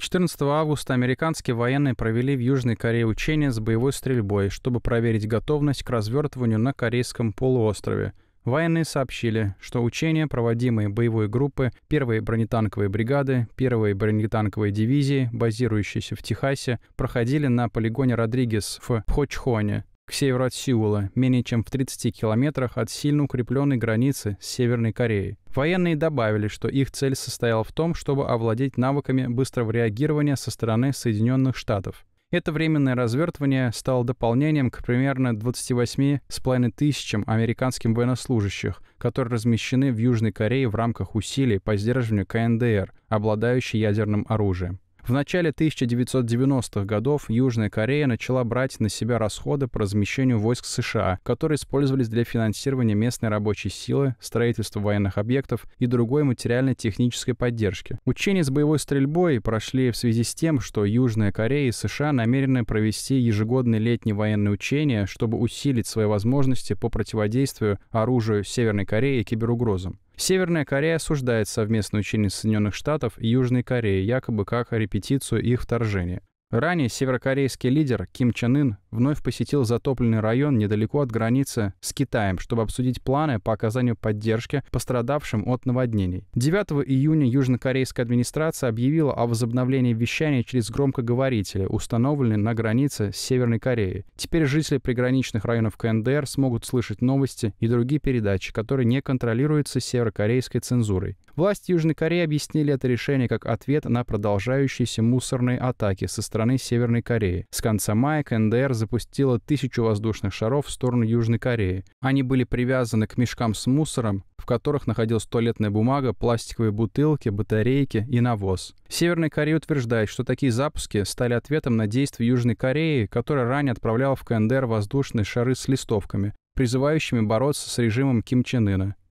14 августа американские военные провели в Южной Корее учения с боевой стрельбой, чтобы проверить готовность к развертыванию на Корейском полуострове. Военные сообщили, что учения, проводимые боевой группы 1-й бронетанковой бригады 1-й бронетанковой дивизии, базирующейся в Техасе, проходили на полигоне Родригес в Хочхоне к северу от Сеула, менее чем в 30 километрах от сильно укрепленной границы с Северной Кореей. Военные добавили, что их цель состояла в том, чтобы овладеть навыками быстрого реагирования со стороны Соединенных Штатов. Это временное развертывание стало дополнением к примерно 28 28,5 тысячам американским военнослужащих, которые размещены в Южной Корее в рамках усилий по сдерживанию КНДР, обладающей ядерным оружием. В начале 1990-х годов Южная Корея начала брать на себя расходы по размещению войск США, которые использовались для финансирования местной рабочей силы, строительства военных объектов и другой материально-технической поддержки. Учения с боевой стрельбой прошли в связи с тем, что Южная Корея и США намерены провести ежегодные летние военные учения, чтобы усилить свои возможности по противодействию оружию Северной Кореи и киберугрозам. Северная Корея осуждает совместное учение Соединенных Штатов и Южной Кореи, якобы как репетицию их вторжения. Ранее северокорейский лидер Ким Чен Ын вновь посетил затопленный район недалеко от границы с Китаем, чтобы обсудить планы по оказанию поддержки пострадавшим от наводнений. 9 июня южнокорейская администрация объявила о возобновлении вещания через громкоговорители, установленные на границе с Северной Кореей. Теперь жители приграничных районов КНДР смогут слышать новости и другие передачи, которые не контролируются северокорейской цензурой. Власти Южной Кореи объяснили это решение как ответ на продолжающиеся мусорные атаки со стороны Северной Кореи. С конца мая КНДР запустила тысячу воздушных шаров в сторону Южной Кореи. Они были привязаны к мешкам с мусором, в которых находилась туалетная бумага, пластиковые бутылки, батарейки и навоз. Северная Корея утверждает, что такие запуски стали ответом на действия Южной Кореи, которая ранее отправляла в КНДР воздушные шары с листовками, призывающими бороться с режимом Ким Чен Ына.